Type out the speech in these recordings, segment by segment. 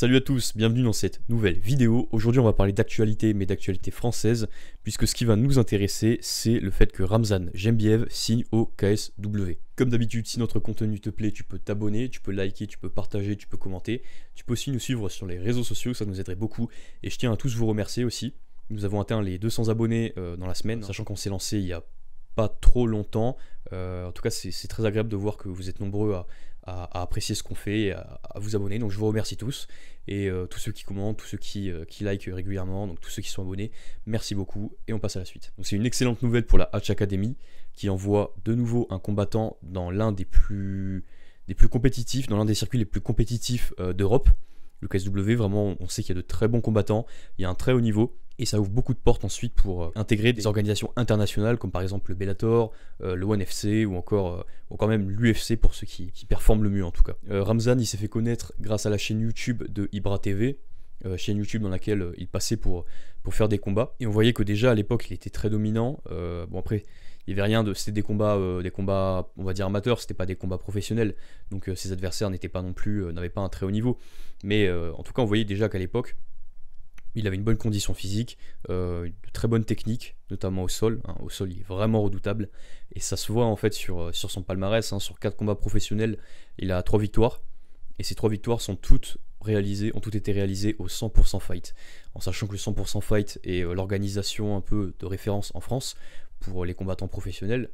Salut à tous, bienvenue dans cette nouvelle vidéo. Aujourd'hui on va parler d'actualité, mais d'actualité française, puisque ce qui va nous intéresser, c'est le fait que Ramzan Gembiev signe au KSW. Comme d'habitude, si notre contenu te plaît, tu peux t'abonner, tu peux liker, tu peux partager, tu peux commenter. Tu peux aussi nous suivre sur les réseaux sociaux, ça nous aiderait beaucoup. Et je tiens à tous vous remercier aussi. Nous avons atteint les 200 abonnés euh, dans la semaine, sachant qu'on s'est lancé il y a trop longtemps. Euh, en tout cas, c'est très agréable de voir que vous êtes nombreux à, apprécier ce qu'on fait à, vous abonner. Donc je vous remercie tous et euh, tous ceux qui commentent, tous ceux qui, euh, qui likent régulièrement, donc tous ceux qui sont abonnés. Merci beaucoup et on passe à la suite. Donc c'est une excellente nouvelle pour la Hatch Academy qui envoie de nouveau un combattant dans l'un des plus des plus compétitifs, dans l'un des circuits les plus compétitifs d'Europe. Le KSW, vraiment, on sait qu'il y a de très bons combattants, il y a un très haut niveau. Et ça ouvre beaucoup de portes ensuite pour euh, intégrer des organisations internationales comme par exemple le Bellator, euh, le ONEFC ou encore, euh, ou quand même l'UFC pour ceux qui, performent le mieux en tout cas. Ramzan il s'est fait connaître grâce à la chaîne YouTube de Ibra TV, chaîne YouTube dans laquelle il passait pour, pour faire des combats. Et on voyait que déjà à l'époque il était très dominant. bon après il n'y avait rien de. C'était des combats, des combats, on va dire amateurs, c'était pas des combats professionnels. Donc ses adversaires n'étaient pas non plus, n'avaient pas un très haut niveau. Mais en tout cas, on voyait déjà qu'à l'époque, il avait une bonne condition physique, euh, une très bonne technique, notamment au sol. Hein. Au sol, il est vraiment redoutable. Et ça se voit en fait sur, euh, sur son palmarès. Hein. Sur 4 combats professionnels, il a 3 victoires. Et ces 3 victoires sont toutes réalisées, ont toutes été réalisées au 100% fight. En sachant que le 100% fight est euh, l'organisation un peu de référence en France pour les combattants professionnels.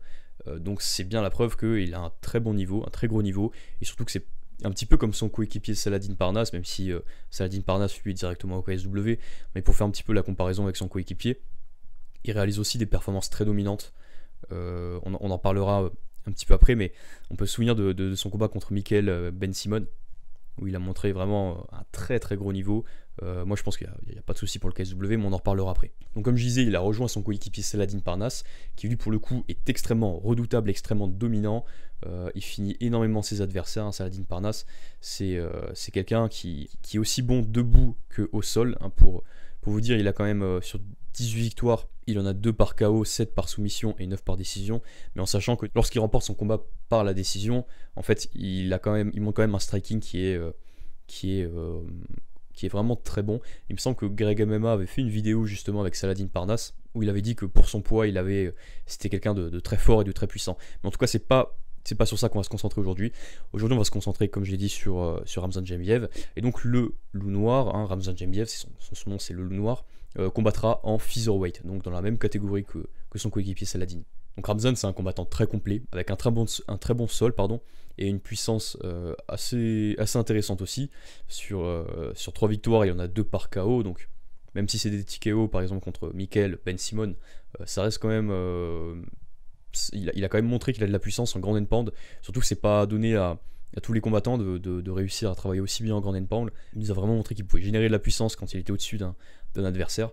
donc c'est bien la preuve qu'il a un très bon niveau, un très gros niveau, et surtout que c'est un petit peu comme son coéquipier Saladin Parnas, même si euh, Saladin Parnas lui directement au KSW, mais pour faire un petit peu la comparaison avec son coéquipier, il réalise aussi des performances très dominantes. Euh, on, en parlera euh, un petit peu après, mais on peut se souvenir de, son combat contre Michael Ben Simon, il a montré vraiment euh, un très très gros niveau. Euh, moi je pense qu'il n'y a, pas de souci pour le KSW, mais on en reparlera après. Donc comme je disais, il a rejoint son coéquipier Saladin Parnas, qui lui pour le coup est extrêmement redoutable, extrêmement dominant. Euh, il finit énormément ses adversaires. Hein, Saladin Parnas, c'est quelqu'un qui, est aussi bon debout que au sol. Hein, pour, pour vous dire, il a quand même sur 18 victoires, il en a 2 par KO, 7 par soumission et 9 par décision. Mais en sachant que lorsqu'il remporte son combat par la décision, en fait, il, a quand même, il quand même un striking qui est, euh, qui, est, euh, qui est vraiment très bon. Il me semble que Greg MMA avait fait une vidéo justement avec Saladin Parnas où il avait dit que pour son poids, il avait, c'était quelqu'un de, très fort et de très puissant. Mais en tout cas, c'est pas. C'est pas sur ça qu'on va se concentrer aujourd'hui. Aujourd'hui, on va se concentrer, comme je l'ai dit, sur, euh, sur Ramzan Jamiev. Et donc, le loup noir, hein, Ramzan Jamiev, son, nom, c'est le loup noir. Euh, combattra en featherweight, donc dans la même catégorie que, son coéquipier Saladin. Donc Ramzan, c'est un combattant très complet, avec un très bon, un très bon sol pardon, et une puissance euh, assez, assez intéressante aussi. Sur, euh, sur 3 victoires, il y en a 2 par KO, donc même si c'est des TKO par exemple contre Michael, Ben Simon, ça reste quand même. Il a, quand même montré qu'il a de la puissance en grand end pand surtout que c'est pas donné à, à tous les combattants de, réussir à travailler aussi bien en grand and Il nous a vraiment montré qu'il pouvait générer de la puissance quand il était au-dessus d'un adversaire.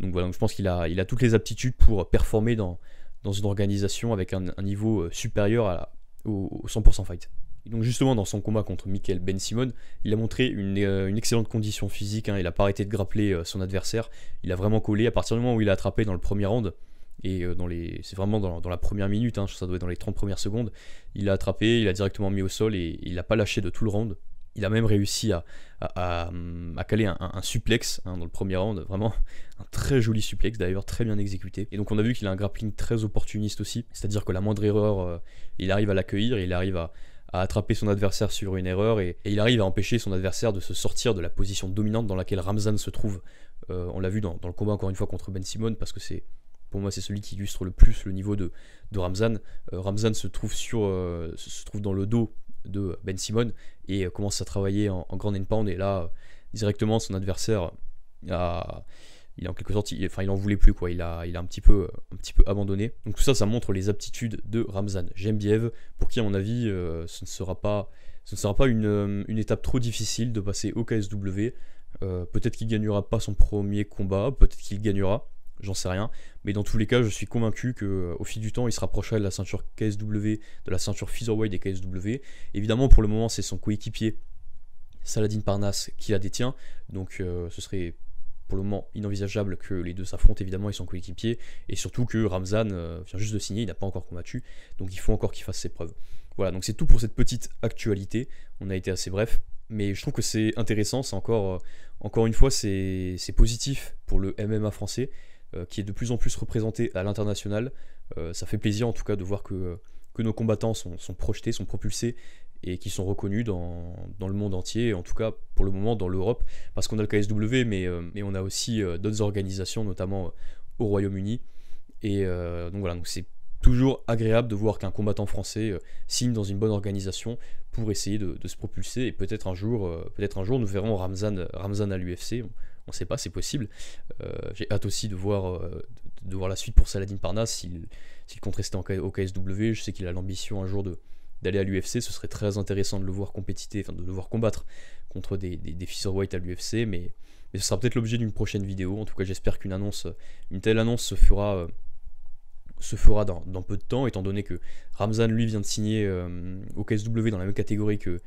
Donc voilà, je pense qu'il a, toutes les aptitudes pour performer dans, une organisation avec un, niveau euh, supérieur à au, 100% fight. donc justement, dans son combat contre Michael Ben Simon, il a montré une, euh, excellente condition physique, hein. il n'a pas arrêté de grappler euh, son adversaire, il a vraiment collé à partir du moment où il a attrapé dans le premier round. Et euh, dans les, c'est vraiment dans, dans, la première minute, hein, ça doit être dans les 30 premières secondes, il l'a attrapé, il a directement mis au sol et il n'a pas lâché de tout le round. Il a même réussi à, à, caler un, un, suplex hein, dans le premier round, vraiment un très joli suplex d'ailleurs, très bien exécuté. Et donc on a vu qu'il a un grappling très opportuniste aussi, c'est-à-dire que la moindre erreur, euh, il arrive à l'accueillir, il arrive à, attraper son adversaire sur une erreur et, il arrive à empêcher son adversaire de se sortir de la position dominante dans laquelle Ramzan se trouve. Euh, on l'a vu dans, dans, le combat encore une fois contre Ben Simon parce que c'est pour moi c'est celui qui illustre le plus le niveau de, Ramzan. Euh, Ramzan se trouve, sur, euh, se trouve dans le dos de Ben Simon et euh, commence à travailler en, grand endpound et là directement son adversaire a, il a en en voulait plus quoi il a, il a un, petit peu, un petit peu abandonné donc tout ça ça montre les aptitudes de Ramzan Gembiev pour qui à mon avis ce ne sera pas ce sera pas une, étape trop difficile de passer au KSW peut-être qu'il gagnera pas son premier combat peut-être qu'il gagnera j'en sais rien. Mais dans tous les cas, je suis convaincu qu'au euh, fil du temps, il se rapprochera de la ceinture KSW, de la ceinture Featherweight des KSW. Évidemment, pour le moment, c'est son coéquipier Saladin Parnas qui la détient. Donc euh, ce serait pour le moment inenvisageable que les deux s'affrontent évidemment, ils sont coéquipiers, et surtout que Ramzan euh, vient juste de signer, il n'a pas encore combattu, donc il faut encore qu'il fasse ses preuves. Voilà, donc c'est tout pour cette petite actualité, on a été assez bref, mais je trouve que c'est intéressant, c'est encore, encore une fois, c'est positif pour le MMA français, euh, qui est de plus en plus représenté à l'international. Euh, ça fait plaisir en tout cas de voir que, nos combattants sont, projetés, sont propulsés et qui sont reconnus dans, le monde entier, en tout cas pour le moment dans l'Europe, parce qu'on a le KSW, euh, mais, on a aussi d'autres organisations, notamment au Royaume-Uni. Et donc voilà, c'est toujours agréable de voir qu'un combattant français signe dans une bonne organisation pour essayer de, se propulser. Et peut-être un jour, peut un jour, nous verrons Ramzan à l'UFC on ne sait pas, c'est possible. Euh, j'ai hâte aussi de voir, euh, de voir la suite pour Saladin Parnas, s'il compte rester au KSW, je sais qu'il a l'ambition un jour de d'aller à l'UFC, ce serait très intéressant de le voir compétiter, enfin de le voir combattre contre des, des, White à l'UFC, mais, mais ce sera peut-être l'objet d'une prochaine vidéo. En tout cas, j'espère qu'une annonce, une telle annonce se fera, euh, se fera dans, peu de temps, étant donné que Ramzan lui vient de signer au KSW dans la même catégorie que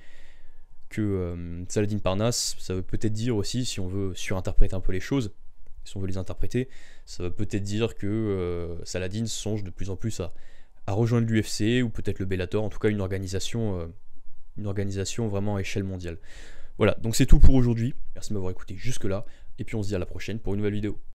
que euh, Saladin Parnasse, ça veut peut-être dire aussi, si on veut surinterpréter un peu les choses, si on veut les interpréter, ça veut peut-être dire que euh, Saladin songe de plus en plus à, à rejoindre l'UFC ou peut-être le Bellator, en tout cas une organisation, euh, une organisation vraiment à échelle mondiale. Voilà, donc c'est tout pour aujourd'hui. Merci de m'avoir écouté jusque-là, et puis on se dit à la prochaine pour une nouvelle vidéo.